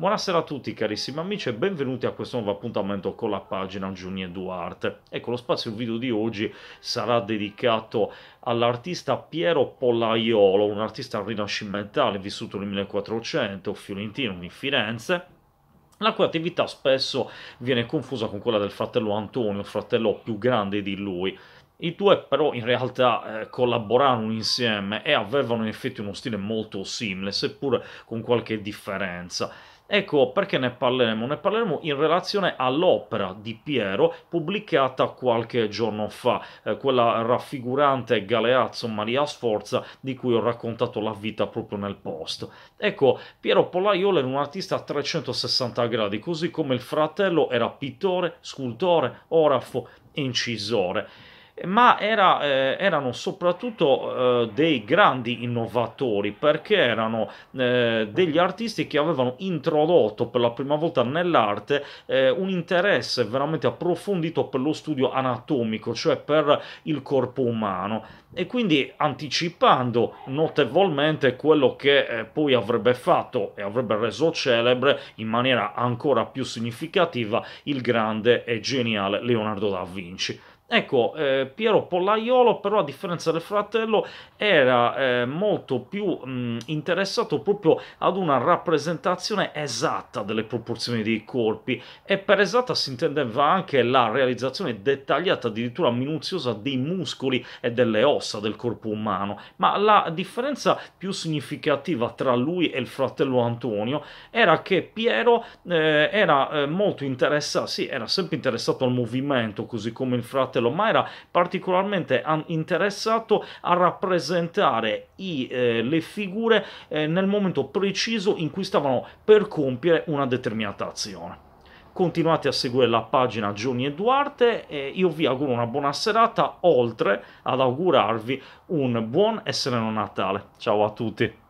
Buonasera a tutti carissimi amici e benvenuti a questo nuovo appuntamento con la pagina Juni Duarte. Ecco, lo spazio video di oggi sarà dedicato all'artista Piero Pollaiolo, un artista rinascimentale vissuto nel 1400, fiorentino di Firenze, la cui attività spesso viene confusa con quella del fratello Antonio, fratello più grande di lui. I due però in realtà eh, collaborarono insieme e avevano in effetti uno stile molto simile, seppur con qualche differenza. Ecco perché ne parleremo. Ne parleremo in relazione all'opera di Piero pubblicata qualche giorno fa, eh, quella raffigurante Galeazzo Maria Sforza di cui ho raccontato la vita proprio nel post. Ecco, Piero Polaiola era un artista a 360 gradi, così come il fratello era pittore, scultore, orafo e incisore ma era, eh, erano soprattutto eh, dei grandi innovatori perché erano eh, degli artisti che avevano introdotto per la prima volta nell'arte eh, un interesse veramente approfondito per lo studio anatomico, cioè per il corpo umano e quindi anticipando notevolmente quello che eh, poi avrebbe fatto e avrebbe reso celebre in maniera ancora più significativa il grande e geniale Leonardo da Vinci. Ecco, eh, Piero Pollaiolo, però, a differenza del fratello, era eh, molto più mh, interessato proprio ad una rappresentazione esatta delle proporzioni dei corpi, e per esatta si intendeva anche la realizzazione dettagliata, addirittura minuziosa, dei muscoli e delle ossa del corpo umano. Ma la differenza più significativa tra lui e il fratello Antonio era che Piero eh, era eh, molto interessato, sì, era sempre interessato al movimento, così come il fratello Donatello, ma era particolarmente interessato a rappresentare i, eh, le figure eh, nel momento preciso in cui stavano per compiere una determinata azione continuate a seguire la pagina Gioni e Duarte e io vi auguro una buona serata oltre ad augurarvi un buon e sereno Natale. Ciao a tutti!